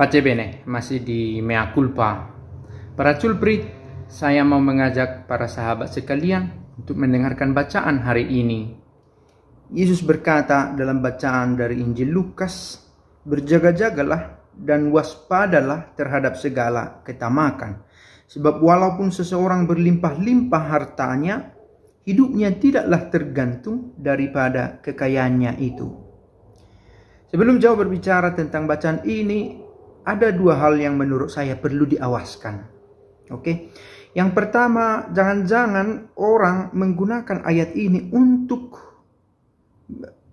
Pace bene, masih di mea culpa. Para culprit, saya mau mengajak para sahabat sekalian untuk mendengarkan bacaan hari ini. Yesus berkata dalam bacaan dari Injil Lukas, "Berjaga-jagalah dan waspadalah terhadap segala ketamakan, sebab walaupun seseorang berlimpah-limpah hartanya, hidupnya tidaklah tergantung daripada kekayaannya itu." Sebelum jauh berbicara tentang bacaan ini, ada dua hal yang menurut saya perlu diawaskan. Oke. Yang pertama, jangan-jangan orang menggunakan ayat ini untuk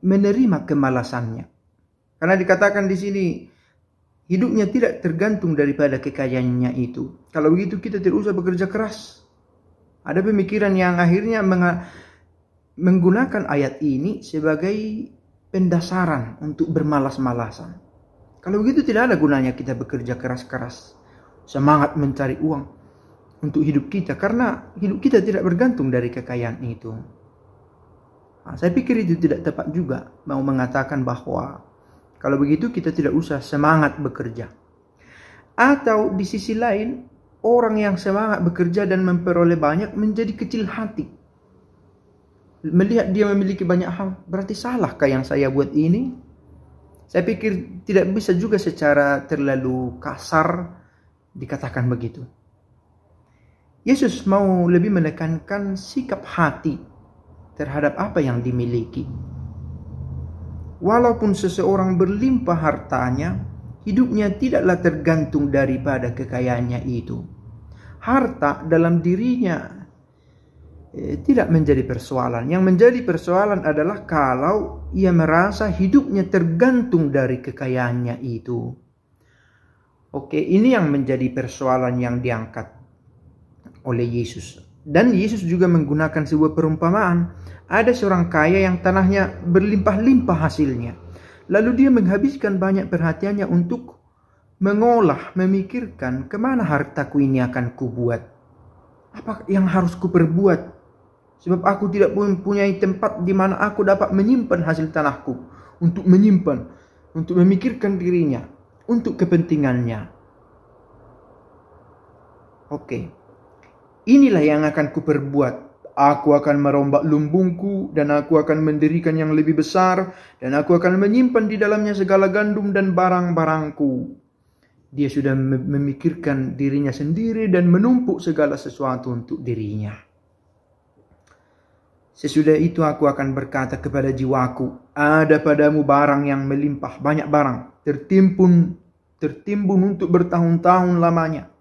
menerima kemalasannya. Karena dikatakan di sini hidupnya tidak tergantung daripada kekayaannya itu. Kalau begitu kita tidak usah bekerja keras. Ada pemikiran yang akhirnya menggunakan ayat ini sebagai pendasaran untuk bermalas-malasan. Kalau begitu tidak ada gunanya kita bekerja keras-keras, semangat mencari uang untuk hidup kita karena hidup kita tidak bergantung dari kekayaan itu. Nah, saya pikir itu tidak tepat juga mau mengatakan bahwa kalau begitu kita tidak usah semangat bekerja. Atau di sisi lain, orang yang semangat bekerja dan memperoleh banyak menjadi kecil hati. Melihat dia memiliki banyak hal, berarti salahkah yang saya buat ini? Saya pikir tidak bisa juga secara terlalu kasar dikatakan begitu. Yesus mau lebih menekankan sikap hati terhadap apa yang dimiliki. Walaupun seseorang berlimpah hartanya, hidupnya tidaklah tergantung daripada kekayaannya itu. Harta dalam dirinya Eh, tidak menjadi persoalan. Yang menjadi persoalan adalah kalau ia merasa hidupnya tergantung dari kekayaannya itu. Oke, ini yang menjadi persoalan yang diangkat oleh Yesus. Dan Yesus juga menggunakan sebuah perumpamaan. Ada seorang kaya yang tanahnya berlimpah-limpah hasilnya. Lalu dia menghabiskan banyak perhatiannya untuk mengolah, memikirkan kemana hartaku ini akan kubuat. Apa yang harus kuperbuat? Sebab aku tidak punya tempat di mana aku dapat menyimpan hasil tanahku. Untuk menyimpan. Untuk memikirkan dirinya. Untuk kepentingannya. Oke. Inilah yang akan kuperbuat. Aku akan merombak lumbungku dan aku akan mendirikan yang lebih besar dan aku akan menyimpan di dalamnya segala gandum dan barang-barangku. Dia sudah memikirkan dirinya sendiri dan menumpuk segala sesuatu untuk dirinya. Sesudah itu aku akan berkata kepada jiwaku, ada padamu barang yang melimpah banyak barang, tertimbun tertimbun untuk bertahun-tahun lamanya.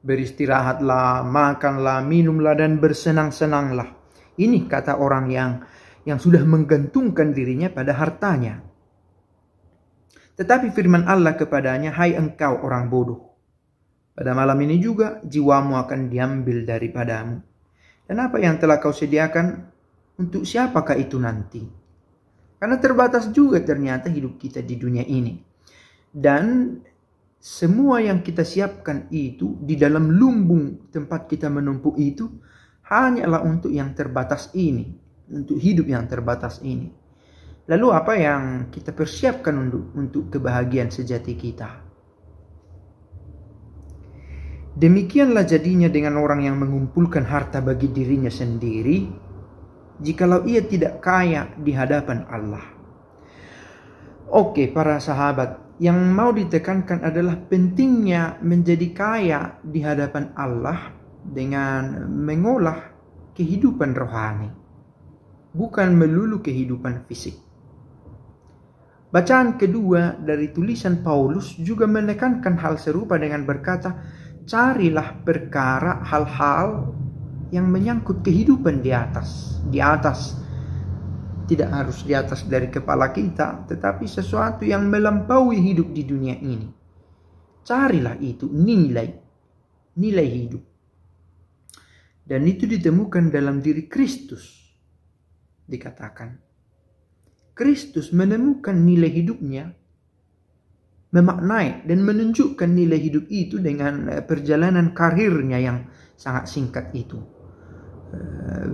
Beristirahatlah, makanlah, minumlah dan bersenang-senanglah. Ini kata orang yang yang sudah menggantungkan dirinya pada hartanya. Tetapi firman Allah kepadanya, "Hai engkau orang bodoh, pada malam ini juga jiwamu akan diambil daripadamu." Dan apa yang telah kau sediakan untuk siapakah itu nanti? Karena terbatas juga ternyata hidup kita di dunia ini. Dan semua yang kita siapkan itu di dalam lumbung tempat kita menumpuk itu hanyalah untuk yang terbatas ini, untuk hidup yang terbatas ini. Lalu apa yang kita persiapkan untuk untuk kebahagiaan sejati kita? Demikianlah jadinya dengan orang yang mengumpulkan harta bagi dirinya sendiri jikalau ia tidak kaya di hadapan Allah. Oke, para sahabat, yang mau ditekankan adalah pentingnya menjadi kaya di hadapan Allah dengan mengolah kehidupan rohani, bukan melulu kehidupan fisik. Bacaan kedua dari tulisan Paulus juga menekankan hal serupa dengan berkata, "Carilah perkara hal-hal yang menyangkut kehidupan di atas, di atas tidak harus di atas dari kepala kita, tetapi sesuatu yang melampaui hidup di dunia ini. Carilah itu nilai, nilai hidup. Dan itu ditemukan dalam diri Kristus. Dikatakan, Kristus menemukan nilai hidupnya, memaknai dan menunjukkan nilai hidup itu dengan eh, perjalanan karirnya yang sangat singkat itu Eh,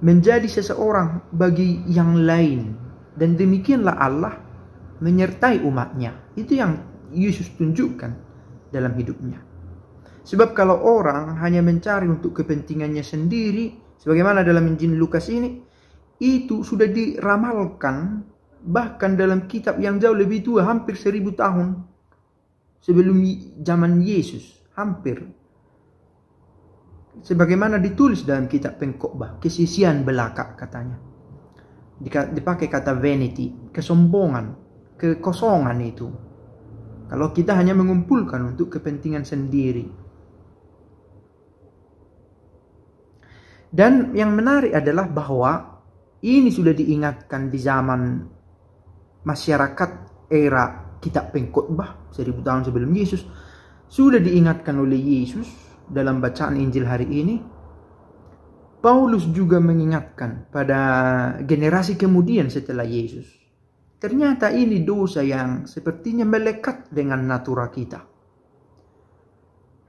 menjadi seseorang bagi yang lain dan demikianlah Allah menyertai umatnya itu yang Yesus tunjukkan dalam hidupnya sebab kalau orang hanya mencari untuk kepentingannya sendiri sebagaimana dalam Injil Lukas ini itu sudah diramalkan bahkan dalam kitab yang jauh lebih tua hampir seribu tahun sebelum zaman Yesus hampir sebagaimana ditulis dalam kitab pengkhotbah kesisian belaka katanya dipakai kata vanity kesombongan kekosongan itu kalau kita hanya mengumpulkan untuk kepentingan sendiri dan yang menarik adalah bahwa ini sudah diingatkan di zaman masyarakat era kitab pengkhotbah seribu tahun sebelum Yesus sudah diingatkan oleh Yesus dalam bacaan Injil hari ini, Paulus juga mengingatkan pada generasi kemudian setelah Yesus. Ternyata ini dosa yang sepertinya melekat dengan natura kita.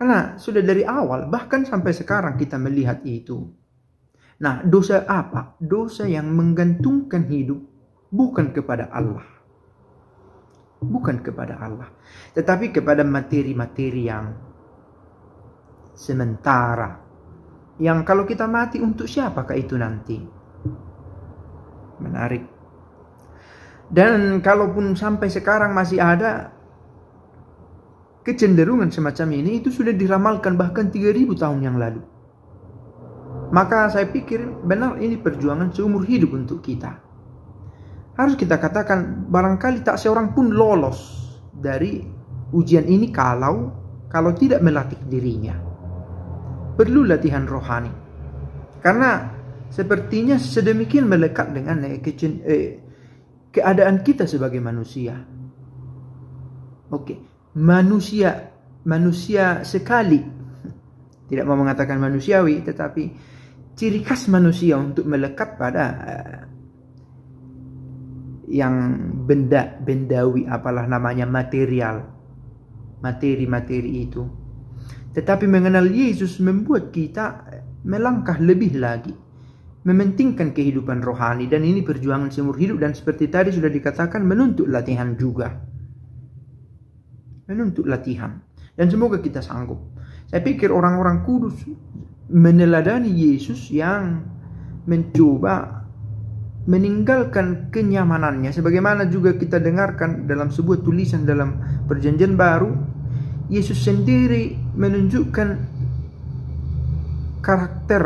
Karena sudah dari awal bahkan sampai sekarang kita melihat itu. Nah, dosa apa? Dosa yang menggantungkan hidup bukan kepada Allah. Bukan kepada Allah, tetapi kepada materi-materi yang sementara. Yang kalau kita mati untuk siapakah itu nanti? Menarik. Dan kalaupun sampai sekarang masih ada kecenderungan semacam ini itu sudah diramalkan bahkan 3000 tahun yang lalu. Maka saya pikir benar ini perjuangan seumur hidup untuk kita. Harus kita katakan barangkali tak seorang pun lolos dari ujian ini kalau kalau tidak melatih dirinya perlu latihan rohani. Karena sepertinya sedemikian melekat dengan eh, eh, keadaan kita sebagai manusia. Oke, manusia manusia sekali tidak mau mengatakan manusiawi tetapi ciri khas manusia untuk melekat pada eh, yang benda bendawi apalah namanya material materi-materi itu tetapi mengenal Yesus membuat kita melangkah lebih lagi. Mementingkan kehidupan rohani dan ini perjuangan seumur hidup dan seperti tadi sudah dikatakan menuntut latihan juga. Menuntut latihan. Dan semoga kita sanggup. Saya pikir orang-orang kudus meneladani Yesus yang mencoba meninggalkan kenyamanannya sebagaimana juga kita dengarkan dalam sebuah tulisan dalam perjanjian baru Yesus sendiri menunjukkan karakter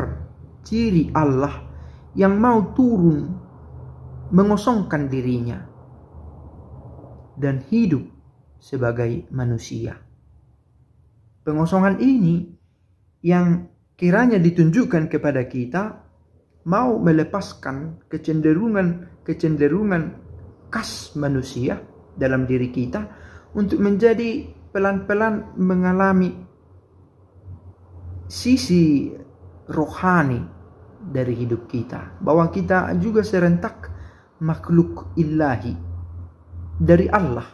ciri Allah yang mau turun mengosongkan dirinya dan hidup sebagai manusia. Pengosongan ini yang kiranya ditunjukkan kepada kita mau melepaskan kecenderungan-kecenderungan khas manusia dalam diri kita untuk menjadi pelan-pelan mengalami sisi rohani dari hidup kita, bahwa kita juga serentak makhluk ilahi dari Allah,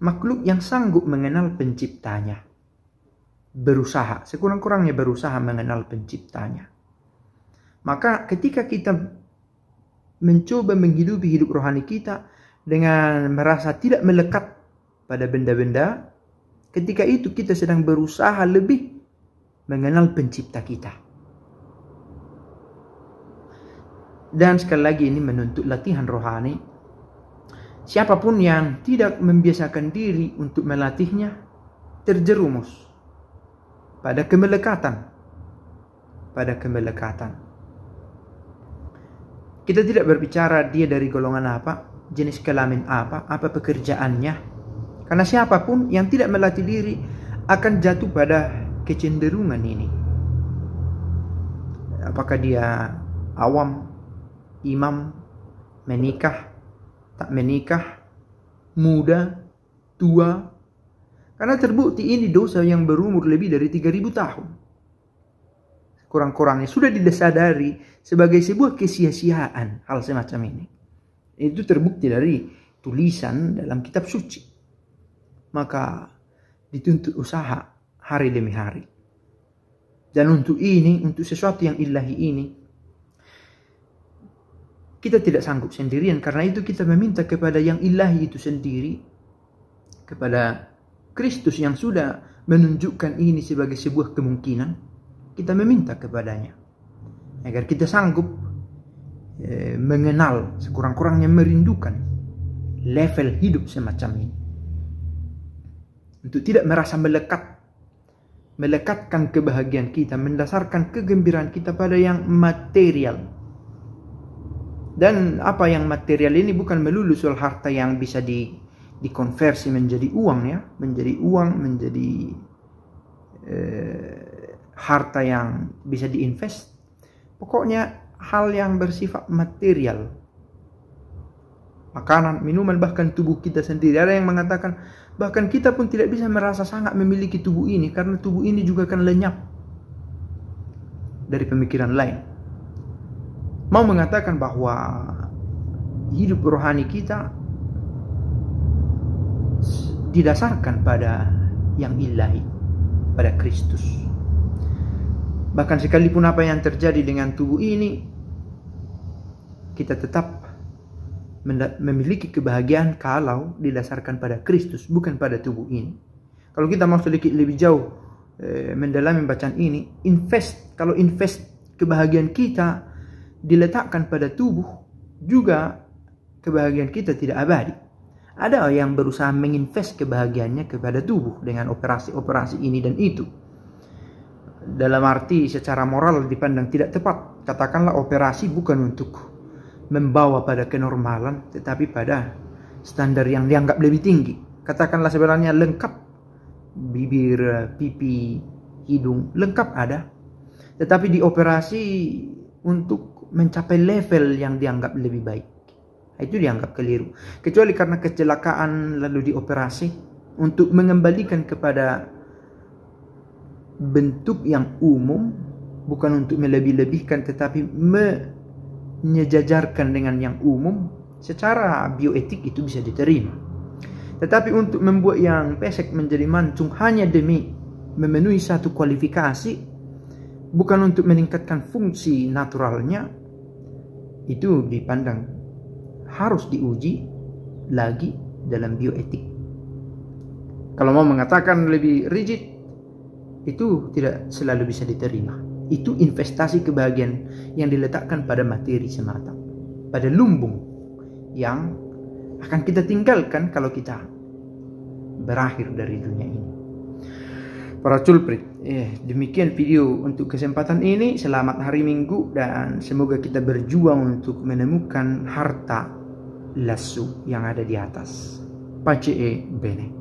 makhluk yang sanggup mengenal penciptanya, berusaha sekurang-kurangnya berusaha mengenal penciptanya. Maka, ketika kita mencoba menghidupi hidup rohani kita dengan merasa tidak melekat pada benda-benda, ketika itu kita sedang berusaha lebih mengenal pencipta kita. Dan sekali lagi ini menuntut latihan rohani. Siapapun yang tidak membiasakan diri untuk melatihnya terjerumus pada kemelekatan. Pada kemelekatan. Kita tidak berbicara dia dari golongan apa, jenis kelamin apa, apa pekerjaannya, karena siapapun yang tidak melatih diri akan jatuh pada kecenderungan ini. Apakah dia awam, imam, menikah, tak menikah, muda, tua. Karena terbukti ini dosa yang berumur lebih dari 3000 tahun. Kurang-kurangnya sudah didesadari sebagai sebuah kesia-siaan hal semacam ini. Itu terbukti dari tulisan dalam kitab suci maka dituntut usaha hari demi hari. Dan untuk ini, untuk sesuatu yang ilahi ini, kita tidak sanggup sendirian. Karena itu kita meminta kepada yang ilahi itu sendiri, kepada Kristus yang sudah menunjukkan ini sebagai sebuah kemungkinan, kita meminta kepadanya. Agar kita sanggup eh, mengenal, sekurang-kurangnya merindukan level hidup semacam ini untuk tidak merasa melekat melekatkan kebahagiaan kita, mendasarkan kegembiraan kita pada yang material. Dan apa yang material ini bukan melulu soal harta yang bisa di dikonversi menjadi uang ya, menjadi uang, menjadi eh, harta yang bisa diinvest. Pokoknya hal yang bersifat material makanan, minuman, bahkan tubuh kita sendiri. Ada yang mengatakan bahkan kita pun tidak bisa merasa sangat memiliki tubuh ini karena tubuh ini juga akan lenyap dari pemikiran lain. Mau mengatakan bahwa hidup rohani kita didasarkan pada yang ilahi, pada Kristus. Bahkan sekalipun apa yang terjadi dengan tubuh ini, kita tetap memiliki kebahagiaan kalau didasarkan pada Kristus, bukan pada tubuh ini. Kalau kita mau sedikit lebih jauh eh, mendalami bacaan ini, invest, kalau invest kebahagiaan kita diletakkan pada tubuh, juga kebahagiaan kita tidak abadi. Ada yang berusaha menginvest kebahagiaannya kepada tubuh dengan operasi-operasi ini dan itu. Dalam arti secara moral dipandang tidak tepat. Katakanlah operasi bukan untuk membawa pada kenormalan tetapi pada standar yang dianggap lebih tinggi. Katakanlah sebenarnya lengkap bibir, pipi, hidung, lengkap ada. Tetapi dioperasi untuk mencapai level yang dianggap lebih baik. Itu dianggap keliru. Kecuali karena kecelakaan lalu dioperasi untuk mengembalikan kepada bentuk yang umum bukan untuk melebih-lebihkan tetapi me menyejajarkan dengan yang umum secara bioetik itu bisa diterima. Tetapi untuk membuat yang pesek menjadi mancung hanya demi memenuhi satu kualifikasi bukan untuk meningkatkan fungsi naturalnya itu dipandang harus diuji lagi dalam bioetik. Kalau mau mengatakan lebih rigid itu tidak selalu bisa diterima itu investasi kebahagiaan yang diletakkan pada materi semata, pada lumbung yang akan kita tinggalkan kalau kita berakhir dari dunia ini. Para culprit, eh, demikian video untuk kesempatan ini. Selamat hari Minggu dan semoga kita berjuang untuk menemukan harta lasu yang ada di atas. Pace e bene.